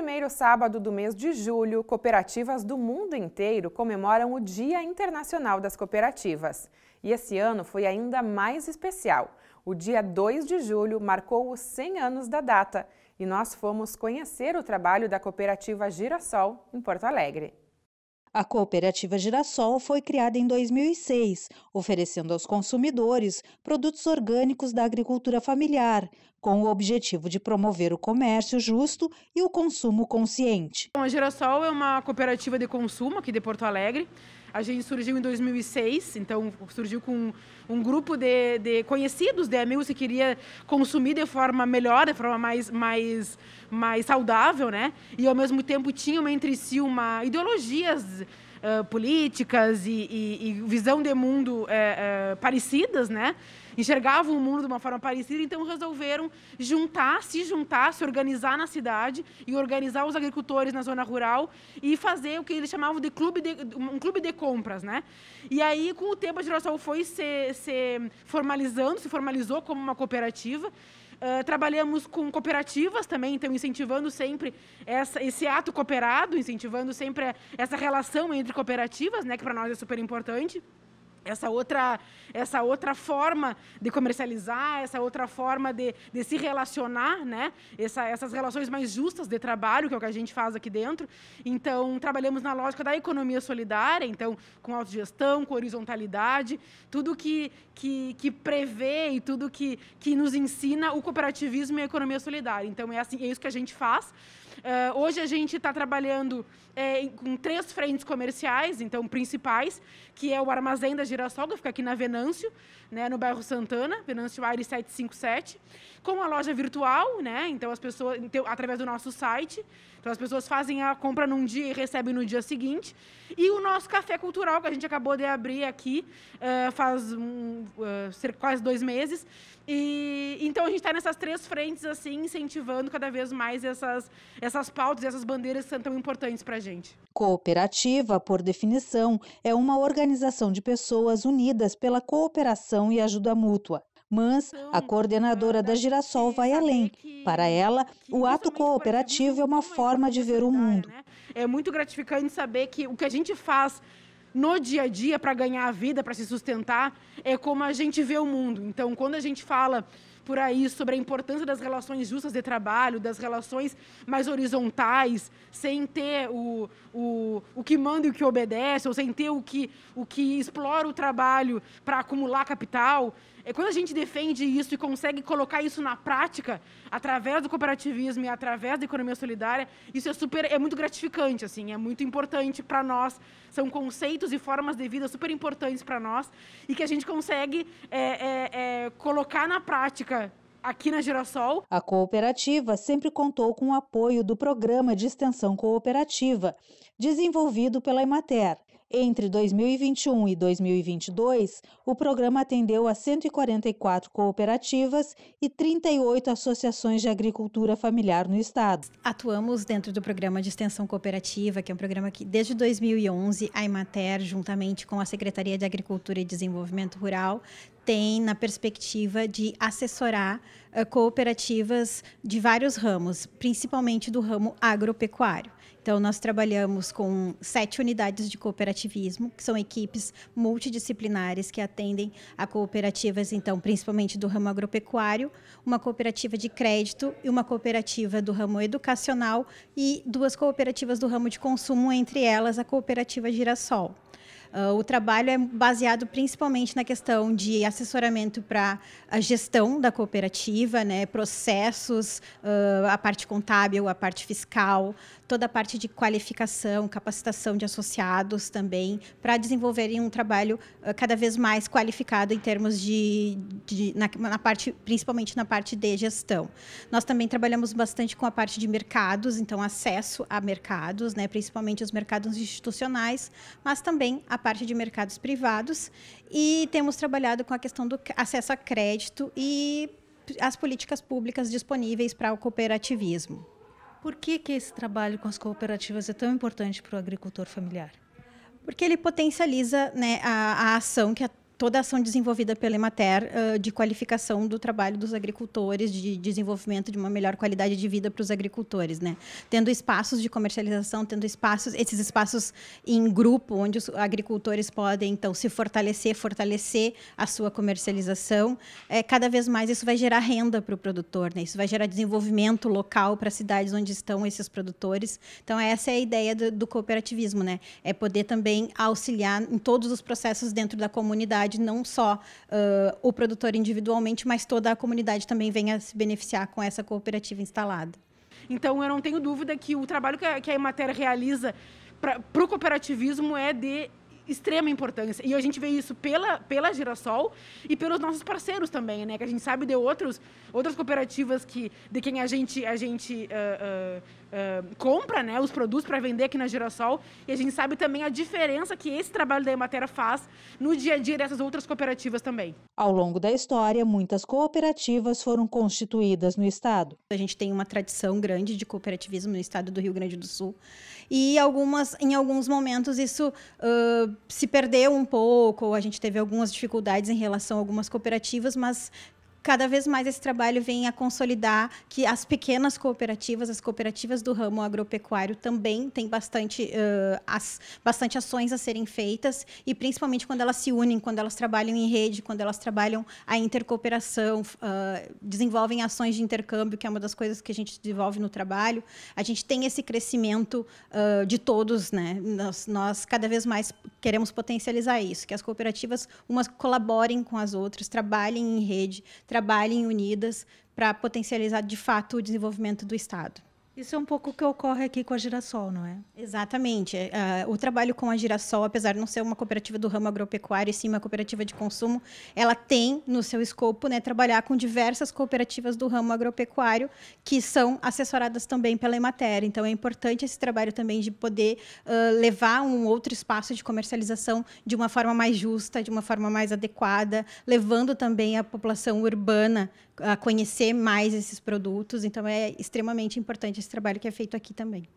primeiro sábado do mês de julho, cooperativas do mundo inteiro comemoram o Dia Internacional das Cooperativas. E esse ano foi ainda mais especial. O dia 2 de julho marcou os 100 anos da data e nós fomos conhecer o trabalho da cooperativa Girassol em Porto Alegre. A cooperativa Girassol foi criada em 2006, oferecendo aos consumidores produtos orgânicos da agricultura familiar, com o objetivo de promover o comércio justo e o consumo consciente. Bom, a Girassol é uma cooperativa de consumo aqui de Porto Alegre. A gente surgiu em 2006, então surgiu com um grupo de, de conhecidos de amigos que queria consumir de forma melhor, de forma mais, mais, mais saudável, né? E ao mesmo tempo tinham entre si uma ideologias uh, políticas e, e, e, visão de mundo uh, uh, parecidas, né? enxergavam o mundo de uma forma parecida, então resolveram juntar, se juntar, se organizar na cidade e organizar os agricultores na zona rural e fazer o que eles chamavam de, clube de, um clube de compras, né? E aí, com o tempo, a Girassol foi se, se formalizando, se formalizou como uma cooperativa. Uh, trabalhamos com cooperativas também, então incentivando sempre essa, esse ato cooperado, incentivando sempre essa relação entre cooperativas, né, que para nós é super importante essa outra, essa outra forma de comercializar, essa outra forma de, de se relacionar, né? Essa, essas relações mais justas de trabalho, que é o que a gente faz aqui dentro. Então, trabalhamos na lógica da economia solidária, então, com autogestão, com horizontalidade, tudo que, que, que prevê e tudo que, que nos ensina o cooperativismo e a economia solidária. Então, é, assim, é isso que a gente faz. Uh, hoje a gente está trabalhando é, com três frentes comerciais, então, principais, que é o armazém da Girassol, que fica aqui na Venâncio, né, no bairro Santana, Venâncio Aires 757, com a loja virtual, né? Então as pessoas então, através do nosso site, então as pessoas fazem a compra num dia e recebem no dia seguinte. E o nosso café cultural que a gente acabou de abrir aqui uh, faz um, uh, quase dois meses. E então a gente está nessas três frentes assim, incentivando cada vez mais essas essas pautas, essas bandeiras que são tão importantes para a gente. Cooperativa, por definição, é uma organização de pessoas pessoas unidas pela cooperação e ajuda mútua. Mas a coordenadora da Girassol vai além. Para ela, o ato cooperativo é uma é forma de ver o mundo. Né? É muito gratificante saber que o que a gente faz no dia a dia para ganhar a vida, para se sustentar, é como a gente vê o mundo. Então, quando a gente fala por aí sobre a importância das relações justas de trabalho, das relações mais horizontais, sem ter o, o, o que manda e o que obedece, ou sem ter o que, o que explora o trabalho para acumular capital. É quando a gente defende isso e consegue colocar isso na prática, através do cooperativismo e através da economia solidária, isso é super, é muito gratificante, assim, é muito importante para nós. São conceitos e formas de vida super importantes para nós e que a gente consegue é, é, é, colocar na prática aqui na Girassol. A cooperativa sempre contou com o apoio do Programa de Extensão Cooperativa, desenvolvido pela Emater. Entre 2021 e 2022, o programa atendeu a 144 cooperativas e 38 associações de agricultura familiar no estado. Atuamos dentro do programa de extensão cooperativa, que é um programa que desde 2011 a Emater, juntamente com a Secretaria de Agricultura e Desenvolvimento Rural, tem na perspectiva de assessorar uh, cooperativas de vários ramos, principalmente do ramo agropecuário. Então, nós trabalhamos com sete unidades de cooperativismo, que são equipes multidisciplinares que atendem a cooperativas, então, principalmente do ramo agropecuário, uma cooperativa de crédito e uma cooperativa do ramo educacional e duas cooperativas do ramo de consumo, entre elas a cooperativa Girassol. Uh, o trabalho é baseado principalmente na questão de assessoramento para a gestão da cooperativa, né, processos, uh, a parte contábil, a parte fiscal, toda a parte de qualificação, capacitação de associados também, para desenvolverem um trabalho uh, cada vez mais qualificado em termos de, de na, na, parte, principalmente na parte de gestão. Nós também trabalhamos bastante com a parte de mercados, então acesso a mercados, né, principalmente os mercados institucionais, mas também a a parte de mercados privados e temos trabalhado com a questão do acesso a crédito e as políticas públicas disponíveis para o cooperativismo. Por que, que esse trabalho com as cooperativas é tão importante para o agricultor familiar? Porque ele potencializa né, a, a ação que a toda a ação desenvolvida pela Emater uh, de qualificação do trabalho dos agricultores, de desenvolvimento de uma melhor qualidade de vida para os agricultores, né? Tendo espaços de comercialização, tendo espaços, esses espaços em grupo, onde os agricultores podem então se fortalecer, fortalecer a sua comercialização. É, cada vez mais isso vai gerar renda para o produtor, né? Isso vai gerar desenvolvimento local para as cidades onde estão esses produtores. Então essa é a ideia do, do cooperativismo, né? É poder também auxiliar em todos os processos dentro da comunidade não só uh, o produtor individualmente, mas toda a comunidade também venha se beneficiar com essa cooperativa instalada. Então, eu não tenho dúvida que o trabalho que a, que a Emater realiza para o cooperativismo é de extrema importância. E a gente vê isso pela, pela Girassol e pelos nossos parceiros também, né? Que a gente sabe de outros, outras cooperativas que, de quem a gente, a gente uh, uh, uh, compra né, os produtos para vender aqui na Girassol. E a gente sabe também a diferença que esse trabalho da Ematera faz no dia a dia dessas outras cooperativas também. Ao longo da história, muitas cooperativas foram constituídas no Estado. A gente tem uma tradição grande de cooperativismo no Estado do Rio Grande do Sul. E algumas, em alguns momentos isso... Uh, se perdeu um pouco, a gente teve algumas dificuldades em relação a algumas cooperativas, mas cada vez mais esse trabalho vem a consolidar que as pequenas cooperativas, as cooperativas do ramo agropecuário também têm bastante, uh, as, bastante ações a serem feitas, e principalmente quando elas se unem, quando elas trabalham em rede, quando elas trabalham a intercooperação, uh, desenvolvem ações de intercâmbio, que é uma das coisas que a gente desenvolve no trabalho. A gente tem esse crescimento uh, de todos, né? Nós, nós cada vez mais queremos potencializar isso, que as cooperativas umas colaborem com as outras, trabalhem em rede, trabalhem trabalhem unidas para potencializar de fato o desenvolvimento do Estado. Isso é um pouco o que ocorre aqui com a Girassol, não é? Exatamente. Uh, o trabalho com a Girassol, apesar de não ser uma cooperativa do ramo agropecuário, e sim uma cooperativa de consumo, ela tem no seu escopo né, trabalhar com diversas cooperativas do ramo agropecuário que são assessoradas também pela Emater. Então, é importante esse trabalho também de poder uh, levar um outro espaço de comercialização de uma forma mais justa, de uma forma mais adequada, levando também a população urbana a conhecer mais esses produtos. Então, é extremamente importante esse esse trabalho que é feito aqui também.